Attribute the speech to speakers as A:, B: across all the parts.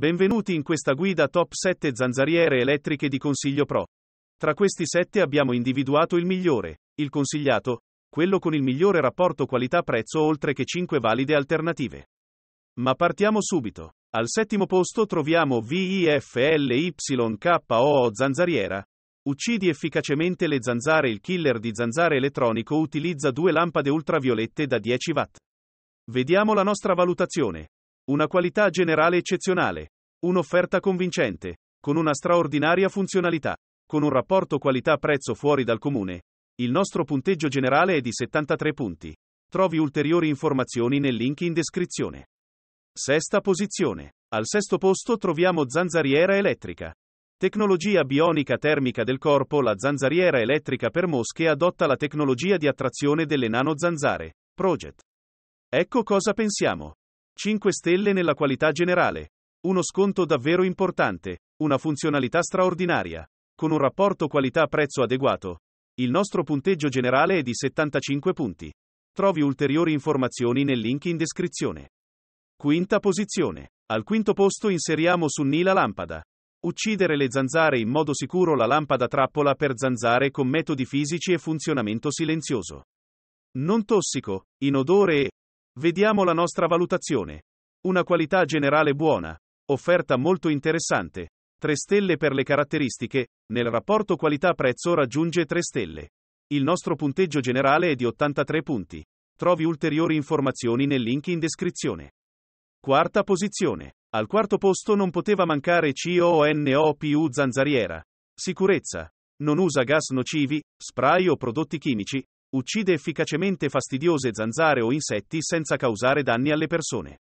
A: Benvenuti in questa guida top 7 zanzariere elettriche di Consiglio Pro. Tra questi 7 abbiamo individuato il migliore, il consigliato, quello con il migliore rapporto qualità-prezzo oltre che 5 valide alternative. Ma partiamo subito. Al settimo posto troviamo VIFLYKOO zanzariera. Uccidi efficacemente le zanzare. Il killer di zanzare elettronico utilizza due lampade ultraviolette da 10 watt. Vediamo la nostra valutazione. Una qualità generale eccezionale. Un'offerta convincente, con una straordinaria funzionalità, con un rapporto qualità-prezzo fuori dal comune. Il nostro punteggio generale è di 73 punti. Trovi ulteriori informazioni nel link in descrizione. Sesta posizione. Al sesto posto troviamo zanzariera elettrica. Tecnologia bionica termica del corpo La zanzariera elettrica per mosche adotta la tecnologia di attrazione delle nano zanzare. Project. Ecco cosa pensiamo. 5 stelle nella qualità generale. Uno sconto davvero importante, una funzionalità straordinaria, con un rapporto qualità-prezzo adeguato. Il nostro punteggio generale è di 75 punti. Trovi ulteriori informazioni nel link in descrizione. Quinta posizione. Al quinto posto inseriamo Sunni la lampada. Uccidere le zanzare in modo sicuro la lampada trappola per zanzare con metodi fisici e funzionamento silenzioso. Non tossico, inodore e, Vediamo la nostra valutazione. Una qualità generale buona, offerta molto interessante, 3 stelle per le caratteristiche, nel rapporto qualità-prezzo raggiunge 3 stelle. Il nostro punteggio generale è di 83 punti. Trovi ulteriori informazioni nel link in descrizione. Quarta posizione. Al quarto posto non poteva mancare CONOPU Zanzariera. Sicurezza. Non usa gas nocivi, spray o prodotti chimici, Uccide efficacemente fastidiose zanzare o insetti senza causare danni alle persone.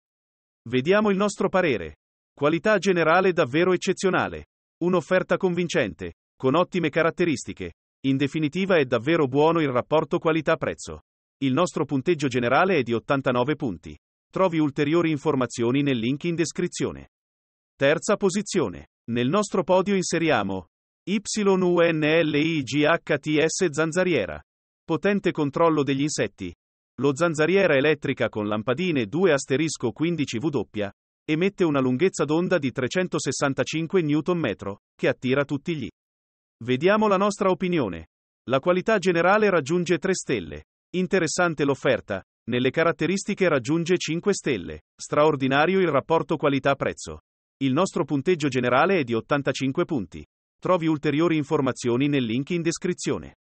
A: Vediamo il nostro parere. Qualità generale davvero eccezionale. Un'offerta convincente, con ottime caratteristiche. In definitiva è davvero buono il rapporto qualità-prezzo. Il nostro punteggio generale è di 89 punti. Trovi ulteriori informazioni nel link in descrizione. Terza posizione. Nel nostro podio inseriamo YUNLIGHTS Zanzariera. Potente controllo degli insetti. Lo zanzariera elettrica con lampadine 2 asterisco 15W emette una lunghezza d'onda di 365 Nm, che attira tutti gli. Vediamo la nostra opinione. La qualità generale raggiunge 3 stelle. Interessante l'offerta, nelle caratteristiche raggiunge 5 stelle. Straordinario il rapporto qualità-prezzo. Il nostro punteggio generale è di 85 punti. Trovi ulteriori informazioni nel link in descrizione.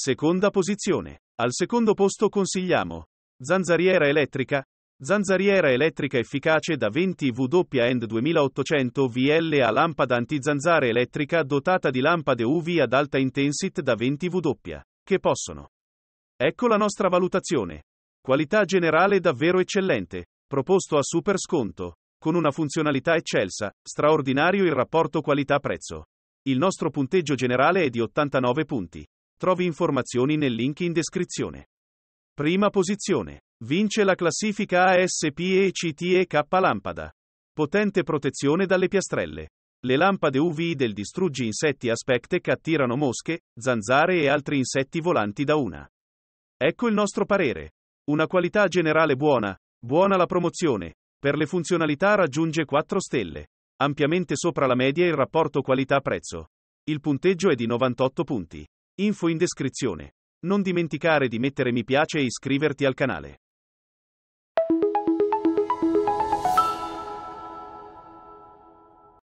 A: Seconda posizione. Al secondo posto consigliamo Zanzariera elettrica. Zanzariera elettrica efficace da 20 W End 2800 VL a lampada antizanzare elettrica dotata di lampade UV ad alta intensity da 20 W, che possono. Ecco la nostra valutazione. Qualità generale davvero eccellente, proposto a super sconto, con una funzionalità eccelsa, straordinario il rapporto qualità-prezzo. Il nostro punteggio generale è di 89 punti. Trovi informazioni nel link in descrizione. Prima posizione. Vince la classifica ASPE CTE K lampada. Potente protezione dalle piastrelle. Le lampade UV del distruggi insetti che attirano mosche, zanzare e altri insetti volanti da una. Ecco il nostro parere. Una qualità generale buona, buona la promozione, per le funzionalità raggiunge 4 stelle, ampiamente sopra la media il rapporto qualità-prezzo. Il punteggio è di 98 punti. Info in descrizione. Non dimenticare di mettere mi piace e iscriverti al canale.